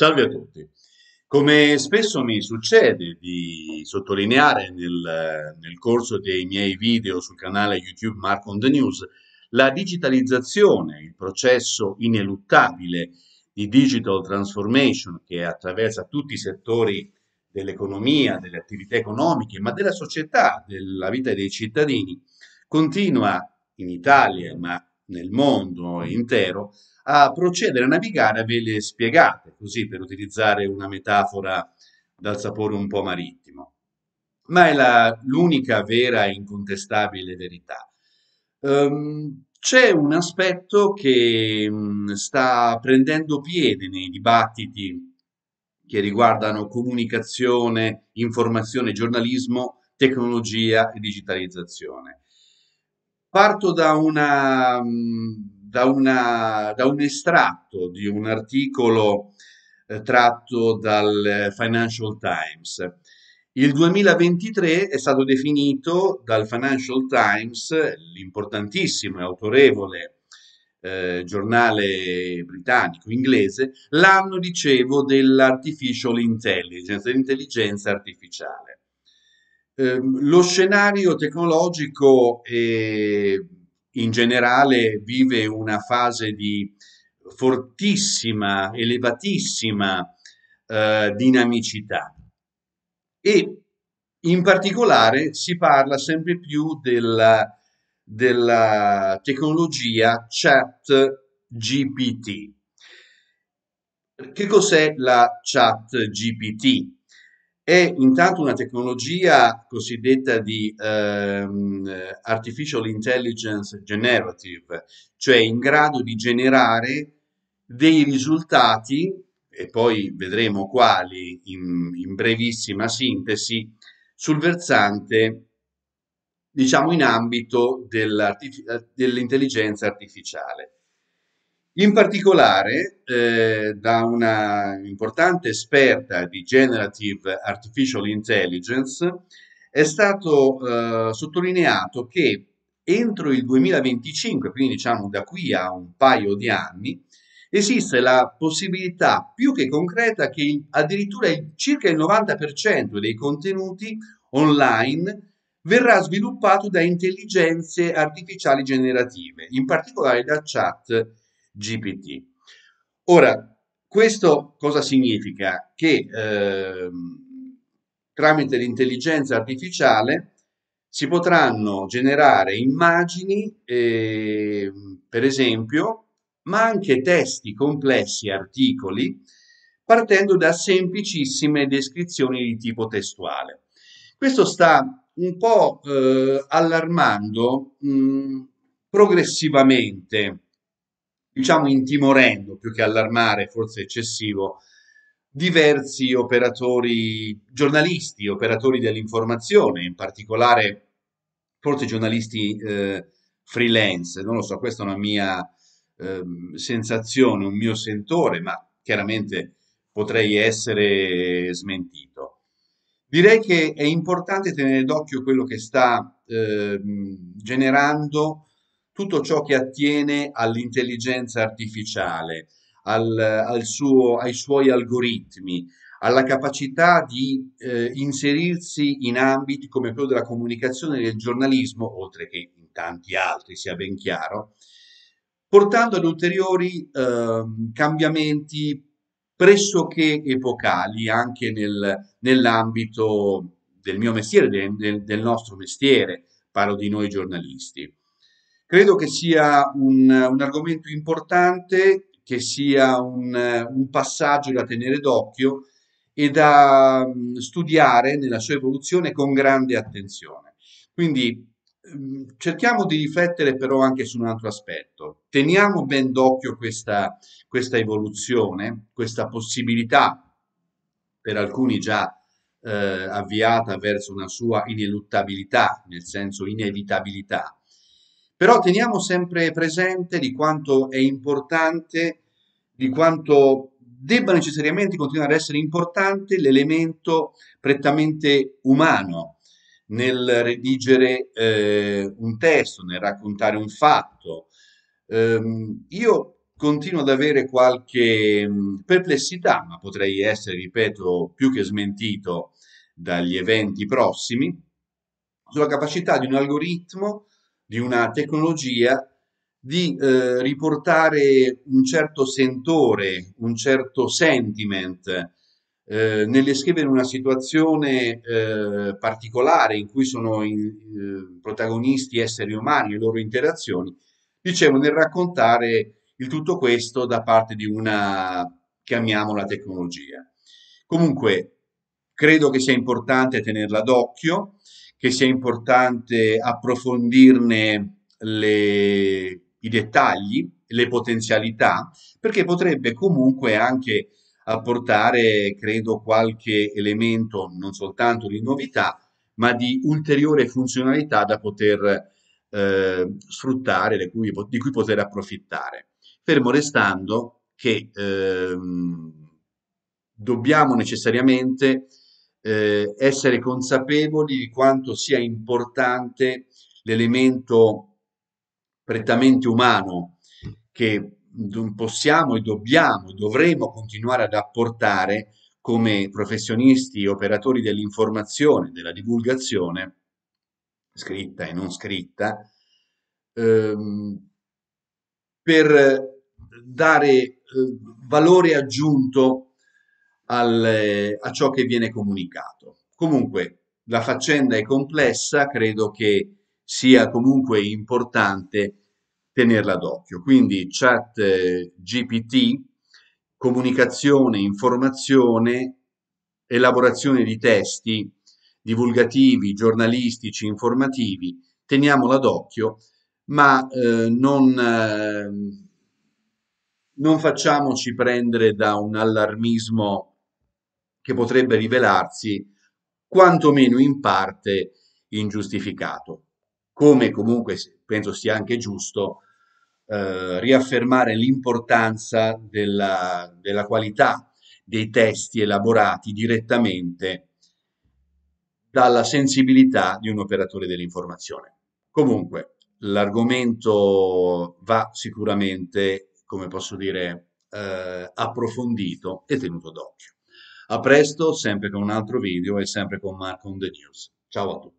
Salve a tutti. Come spesso mi succede di sottolineare nel, nel, corso dei miei video sul canale YouTube Marco on the News, la digitalizzazione, il processo ineluttabile di digital transformation che attraversa tutti i settori dell'economia, delle attività economiche, ma della società, della vita dei cittadini, continua in Italia, ma nel mondo intero a procedere a navigare a vele spiegate, così per utilizzare una metafora dal sapore un po' marittimo. Ma è la, l'unica vera e incontestabile verità. Um, c'è un aspetto che um, sta prendendo piede nei dibattiti che riguardano comunicazione, informazione, giornalismo, tecnologia e digitalizzazione Parto da, una, mm, da, una, da un estratto di un articolo eh, tratto dal eh, Financial Times. Il 2023 è stato definito dal Financial Times, l'importantissimo e autorevole eh, giornale britannico, inglese, l'anno, dicevo, dell'artificial intelligence, dell'intelligenza artificiale. Ehm, lo scenario tecnologico eh, in generale vive una fase di fortissima, elevatissima eh, dinamicità e in particolare si parla sempre più della, della tecnologia chat GPT. Che cos'è la chat GPT? è intanto una tecnologia cosiddetta di ehm, artificial intelligence generative, cioè in grado di generare dei risultati, e poi vedremo quali in, in brevissima sintesi, sul versante, diciamo, in ambito dell'intelligenza artificiale. In particolare, eh, da una importante esperta di Generative Artificial Intelligence, è stato eh, sottolineato che entro il 2025, quindi diciamo da qui a un paio di anni, esiste la possibilità più che concreta che addirittura il, circa il 90% dei contenuti online verrà sviluppato da intelligenze artificiali generative, in particolare da chat GPT. Ora, questo cosa significa? Che eh, tramite l'intelligenza artificiale si potranno generare immagini, eh, per esempio, ma anche testi complessi, articoli, partendo da semplicissime descrizioni di tipo testuale. Questo sta un po' eh, allarmando mh, mm, progressivamente diciamo intimorendo più che allarmare, forse eccessivo, diversi operatori giornalisti, operatori dell'informazione, in particolare forse giornalisti eh, freelance, non lo so, questa è una mia eh, sensazione, un mio sentore, ma chiaramente potrei essere smentito. Direi che è importante tenere d'occhio quello che sta eh, generando tutto ciò che attiene all'intelligenza artificiale, al, al suo, ai suoi algoritmi, alla capacità di eh, inserirsi in ambiti come quello della comunicazione e del giornalismo, oltre che in tanti altri, sia ben chiaro, portando ad ulteriori eh, cambiamenti pressoché epocali anche nel, nell'ambito del mio mestiere, del, del nostro mestiere, parlo di noi giornalisti. Credo che sia un, un argomento importante, che sia un, un passaggio da tenere d'occhio e da mm, studiare nella sua evoluzione con grande attenzione. Quindi mm, cerchiamo di riflettere però anche su un altro aspetto. Teniamo ben d'occhio questa, questa evoluzione, questa possibilità, per alcuni già eh, avviata verso una sua ineluttabilità, nel senso inevitabilità, però teniamo sempre presente di quanto è importante, di quanto debba necessariamente continuare ad essere importante l'elemento prettamente umano nel redigere eh, un testo, nel raccontare un fatto. Um, io continuo ad avere qualche mm, perplessità, ma potrei essere, ripeto, più che smentito dagli eventi prossimi, sulla capacità di un algoritmo di una tecnologia di eh, riportare un certo sentore, un certo sentiment eh, nelle scrive in una situazione eh, particolare in cui sono in, eh, protagonisti esseri umani le loro interazioni, dicevo nel raccontare il tutto questo da parte di una, chiamiamola, tecnologia. Comunque, credo che sia importante tenerla d'occhio, che sia importante approfondirne le, i dettagli, le potenzialità, perché potrebbe comunque anche apportare, credo, qualche elemento non soltanto di novità, ma di ulteriore funzionalità da poter eh, sfruttare, cui, di cui poter approfittare. Fermo restando che ehm, dobbiamo necessariamente eh, essere consapevoli di quanto sia importante l'elemento prettamente umano che mm, possiamo e dobbiamo, dovremo continuare ad apportare come professionisti operatori dell'informazione, della divulgazione, scritta e non scritta, ehm, per dare eh, valore aggiunto al, eh, a ciò che viene comunicato. Comunque la faccenda è complessa, credo che sia comunque importante tenerla d'occhio. Quindi chat eh, GPT, comunicazione, informazione, elaborazione di testi divulgativi, giornalistici, informativi, teniamola d'occhio, ma eh, non, eh, non facciamoci prendere da un allarmismo che potrebbe rivelarsi quantomeno in parte ingiustificato. Come comunque penso sia anche giusto eh, riaffermare l'importanza della, della qualità dei testi elaborati direttamente dalla sensibilità di un operatore dell'informazione. Comunque, l'argomento va sicuramente, come posso dire, eh, approfondito e tenuto d'occhio. A presto, sempre con un altro video e sempre con Marco on the News. Ciao a tutti.